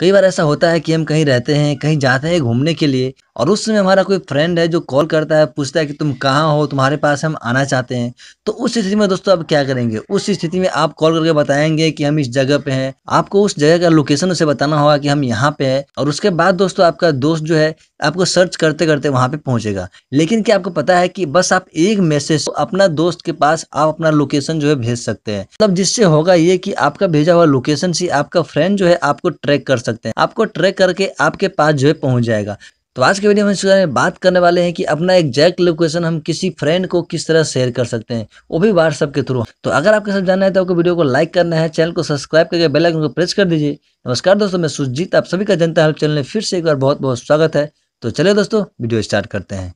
कई बार ऐसा होता है कि हम कहीं रहते हैं कहीं जाते हैं घूमने के लिए और उस समय हमारा कोई फ्रेंड है जो कॉल करता है पूछता है कि तुम कहाँ हो तुम्हारे पास हम आना चाहते हैं तो उस स्थिति में दोस्तों आप क्या करेंगे उस स्थिति में आप कॉल करके बताएंगे कि हम इस जगह पे हैं आपको उस जगह का लोकेशन उसे बताना होगा कि हम यहाँ पे है और उसके बाद दोस्तों आपका दोस्त जो है आपको सर्च करते करते वहाँ पे पहुंचेगा लेकिन क्या आपको पता है कि बस आप एक मैसेज अपना दोस्त के पास आप अपना लोकेशन जो है भेज सकते हैं मतलब जिससे होगा ये कि आपका भेजा हुआ लोकेशन से आपका फ्रेंड जो है आपको ट्रैक कर सकते सकते हैं आपको ट्रैक करके आपके पास जो है पहुंच जाएगा तो आज के वीडियो में इस बारे में बात करने वाले हैं कि अपना एग्जैक्ट लोकेशन हम किसी फ्रेंड को किस तरह शेयर कर सकते हैं वो भी व्हाट्सअप के थ्रू तो अगर आपके साथ जानना है तो आपको वीडियो को लाइक करना है चैनल को सब्सक्राइब करके बेल आइकन को प्रेस कर दीजिए नमस्कार दोस्तों मैं सुजीत आप सभी का जनता हेल्प चैनल में फिर से एक बार बहुत बहुत स्वागत है तो चलिए दोस्तों वीडियो स्टार्ट करते हैं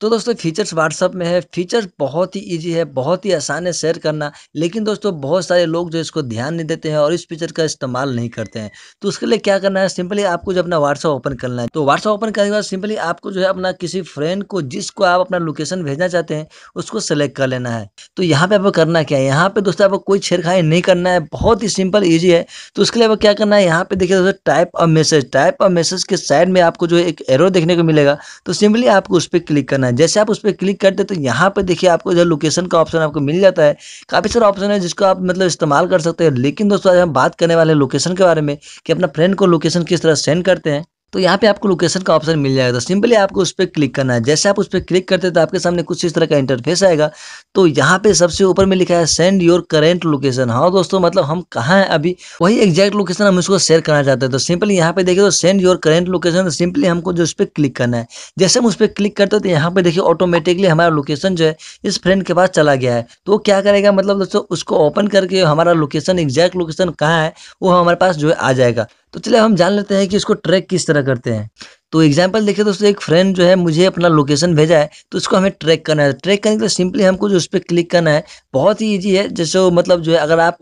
तो दोस्तों फीचर्स व्हाट्सअप में है फीचर्स बहुत ही ईजी है बहुत ही आसान है शेयर करना लेकिन दोस्तों बहुत सारे लोग जो इसको ध्यान नहीं देते हैं और इस फीचर का इस्तेमाल नहीं करते हैं तो उसके लिए क्या करना है सिंपली आपको जो अपना व्हाट्सअप ओपन करना है तो व्हाट्सअप ओपन करने के बाद सिंपली आपको जो है अपना किसी फ्रेंड को जिसको आप अपना लोकेशन भेजना चाहते हैं उसको सेलेक्ट कर लेना है तो यहाँ पे आपको करना क्या है यहाँ पे दोस्तों आपको कोई छेड़खानी नहीं करना है बहुत ही सिंपल ईजी है तो उसके लिए आपको क्या करना है यहाँ पे देखिए दोस्तों type a message type a message के साइड में आपको जो एक एरो देखने को मिलेगा तो सिंपली आपको उस पर क्लिक करना है है जैसे आप उस पर क्लिक करते तो यहाँ पर देखिए आपको जो लोकेशन का ऑप्शन आपको मिल जाता है काफ़ी सारे ऑप्शन है जिसको आप मतलब इस्तेमाल कर सकते हैं लेकिन दोस्तों आज हम बात करने वाले लोकेशन के बारे में कि अपना फ्रेंड को लोकेशन किस तरह सेंड करते हैं तो यहाँ पे आपको लोकेशन का ऑप्शन मिल जाएगा सिंपली आपको उस पर क्लिक करना है जैसे आप उस पर क्लिक करते हैं तो आपके सामने कुछ इस तरह का इंटरफेस आएगा तो यहाँ पे सबसे ऊपर में लिखा है सेंड योर करेंट लोकेशन हाँ दोस्तों मतलब हम कहाँ हैं अभी वही एग्जैक्ट लोकेशन हम इसको शेयर करना चाहते हैं तो सिंपली यहाँ पे देखिए तो send your current location simply हमको जो उस पर क्लिक करना है जैसे हम उस पर क्लिक करते हैं तो यहाँ पे देखिए ऑटोमेटिकली हमारा लोकेशन जो है इस फ्रेंड के पास चला गया है तो क्या करेगा मतलब दोस्तों उसको ओपन करके हमारा लोकेशन एग्जैक्ट लोकेशन कहाँ है वो हमारे पास जो है आ जाएगा तो चलिए हम जान लेते हैं कि इसको ट्रैक किस तरह करते हैं तो एग्जाम्पल देखिए दोस्तों एक फ्रेंड जो है मुझे अपना लोकेशन भेजा है तो उसको हमें ट्रैक करना है ट्रैक करने के लिए सिंपली हमको जो उस पर क्लिक करना है बहुत ही ईजी है जैसे मतलब जो है अगर आप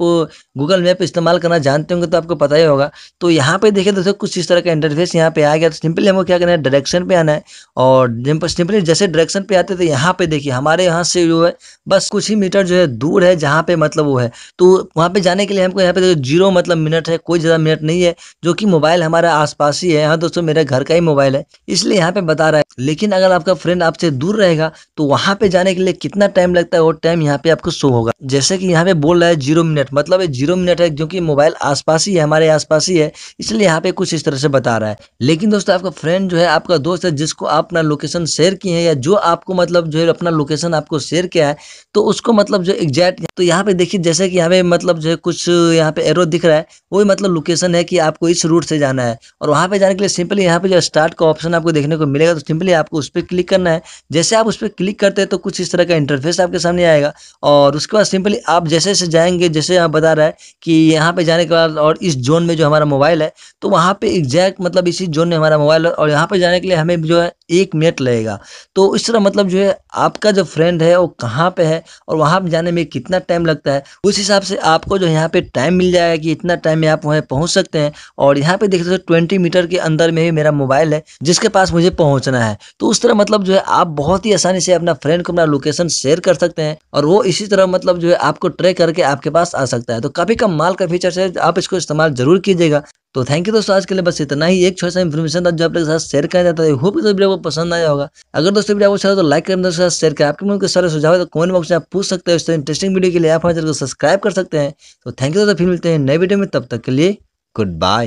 गूगल मैप इस्तेमाल करना जानते होंगे तो आपको पता ही होगा तो यहाँ पे देखिए दोस्तों कुछ इस तरह का इंटरफेस यहाँ पे आ गया तो सिंपली हमको क्या करना है डायरेक्शन पे आना है और सिंपली जैसे डायरेक्शन पे आते तो यहाँ पे देखिए हमारे यहाँ से जो है बस कुछ ही मीटर जो है दूर है जहाँ पे मतलब वो है तो वहाँ पे जाने के लिए हमको यहाँ पे जीरो मतलब मिनट है कोई ज़्यादा मिनट नहीं है जो कि मोबाइल हमारे आस ही है हाँ दोस्तों मेरे घर का ही मोबाइल मोबाइल है इसलिए यहाँ पे बता रहा है लेकिन अगर आपका फ्रेंड आपसे दूर रहेगा तो वहाँ पे जाने के लिए कितना टाइम लगता है वो टाइम यहाँ पे आपको शो होगा जैसे कि यहाँ पे बोल रहा है जीरो मिनट मतलब जीरो मिनट है क्योंकि मोबाइल आसपास ही है हमारे आसपास ही है इसलिए यहाँ पे कुछ इस तरह से बता रहा है लेकिन दोस्तों आपका फ्रेंड जो है आपका दोस्त है जिसको आप अपना लोकेशन शेयर किए हैं या जो आपको मतलब जो है अपना लोकेशन आपको शेयर किया है तो उसको मतलब जो एग्जैक्ट तो यहाँ पे देखिए जैसे कि यहाँ पे मतलब जो है कुछ यहाँ पे एरो दिख रहा है वही मतलब लोकेशन है कि आपको इस रूट से जाना है और वहाँ पे जाने के लिए सिंपली यहाँ पे जो स्टार्ट स्टार्ट का ऑप्शन आपको देखने को मिलेगा तो सिंपली आपको उस पर क्लिक करना है जैसे आप उस पर क्लिक करते हैं तो कुछ इस तरह का इंटरफेस आपके सामने आएगा और उसके बाद सिंपली आप जैसे जैसे जाएंगे जैसे यहाँ बता रहा है कि यहाँ पर जाने के बाद और इस जोन में जो हमारा मोबाइल है तो वहाँ पर एग्जैक्ट मतलब इसी जोन में हमारा मोबाइल और यहाँ पर जाने के लिए हमें जो है एक मिनट लगेगा तो इस तरह मतलब जो है आपका जो फ्रेंड है वो कहाँ पे है और वहाँ पर जाने में कितना टाइम लगता है उस हिसाब से आपको जो यहाँ पे टाइम मिल जाएगा कि इतना टाइम में आप वहाँ पहुँच सकते हैं और यहाँ पे देख सकते हो ट्वेंटी मीटर के अंदर में ही मेरा मोबाइल है है जिसके पास मुझे पहुंचना है तो उस तरह मतलब जो है आप बहुत ही आसानी से अपना फ्रेंड को अपना लोकेशन शेयर कर सकते हैं और वो इसी तरह मतलब जो है आपको ट्रैक करके आपके पास आ सकता है तो काफी कम माल का फीचर है आप इसको इस्तेमाल जरूर कीजिएगा तो थैंक यू दोस्तों आज के लिए बस इतना ही एक छोटा सा इन्फॉर्मेशन था जो आपके साथ शेयर किया जाता है होप तो वीडियो को पसंद आया होगा अगर दोस्तों वीडियो आपको अच्छा तो लाइक करें दोस्तों शेयर करें आपके मन के सारे सुझाव है तो कमेंट बॉक्स में आप पूछ सकते हैं तो इंटरेस्टिंग वीडियो के लिए आप हमारे चैनल को सब्सक्राइब कर सकते हैं तो थैंक यू दोस्तों फिर मिलते हैं नए वीडियो में तब तक के लिए गुड बाय